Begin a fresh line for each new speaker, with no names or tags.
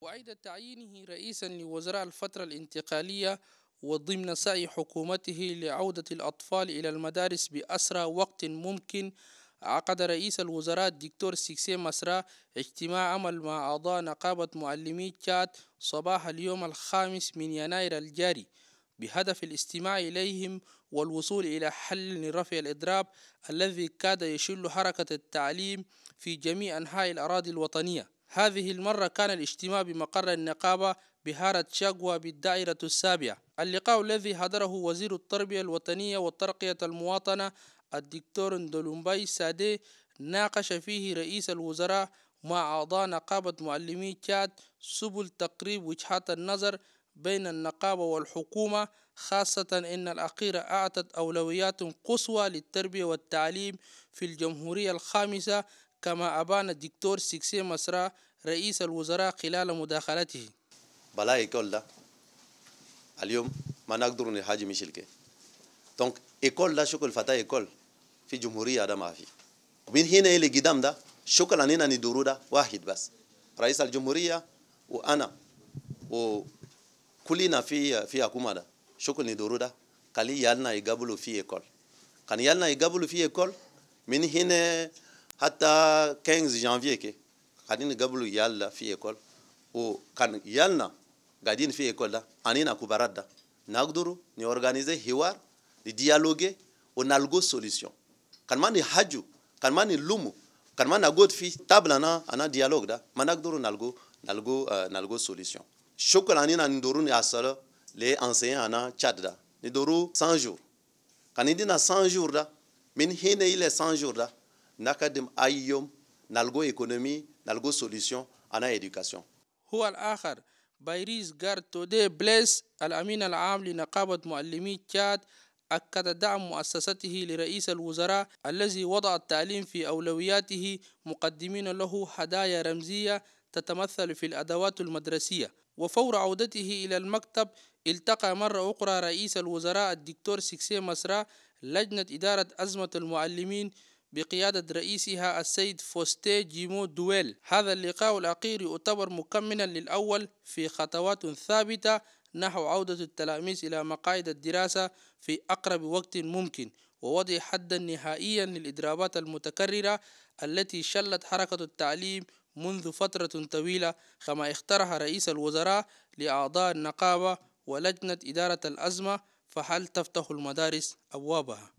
وعيد تعيينه رئيسا لوزراء الفترة الانتقالية وضمن سعي حكومته لعودة الأطفال إلى المدارس بأسرع وقت ممكن عقد رئيس الوزراء الدكتور سيكسي مسرا اجتماع عمل مع أعضاء نقابة معلمي تشاد صباح اليوم الخامس من يناير الجاري بهدف الاستماع إليهم والوصول إلى حل لرفع الإضراب الذي كاد يشل حركة التعليم في جميع أنحاء الأراضي الوطنية هذه المرة كان الاجتماع بمقر النقابة بهارة شاقوى بالدائرة السابعة اللقاء الذي حضره وزير التربية الوطنية والترقية المواطنة الدكتور ندولومباي سادي ناقش فيه رئيس الوزراء مع أعضاء نقابة معلمي تشاد سبل تقريب وجهات النظر بين النقابة والحكومة خاصة أن الأخيرة أعطت أولويات قصوى للتربية والتعليم في الجمهورية الخامسة كما أبان الدكتور سيكسي مسرا رئيس الوزراء خلال مداخلته
بلا إيكول اليوم ما نقدر نحاجي شلكه دونك إيكول لا شكل فتاة إيكول في جمهورية هذا ما في من هنا إلى قدام دا شكل أننا ندورو دا واحد بس رئيس الجمهورية وأنا وكلنا في في حكومة دا شكل ندورو دا قالي يالنا يقابلوا في إيكول كان يالنا يقابلوا في إيكول من هنا hatta 15 janvier ke y gablu yalla fi école o kan yalla gadin fi école da anina nagduru ni organiser hiwar de dialoguer o nalgo solution kan haju kan mani lumu kan fi table na ana dialogue da managduru nalgo nalgo euh, nalgo solution anina des ni asala les enseignants ana chat da 100 jours 100 jours da min hine 100 jours نقدم أيوم نلقو إيكونومي نلقو سوليسيون أنا إدوكاسيون
هو الآخر بايريس جارد تودي بليس الأمين العام لنقابة معلمي تشاد أكد دعم مؤسسته لرئيس الوزراء الذي وضع التعليم في أولوياته مقدمين له هدايا رمزية تتمثل في الأدوات المدرسية وفور عودته إلى المكتب التقى مرة أخرى رئيس الوزراء الدكتور سيكسي مسرا لجنة إدارة أزمة المعلمين بقيادة رئيسها السيد فوستي جيمو دويل هذا اللقاء الأخير يعتبر مكملا للأول في خطوات ثابتة نحو عودة التلاميذ إلى مقاعد الدراسة في أقرب وقت ممكن ووضع حدا نهائيا للإضرابات المتكررة التي شلت حركة التعليم منذ فترة طويلة كما اقترح رئيس الوزراء لأعضاء النقابة ولجنة إدارة الأزمة فهل تفتح المدارس أبوابها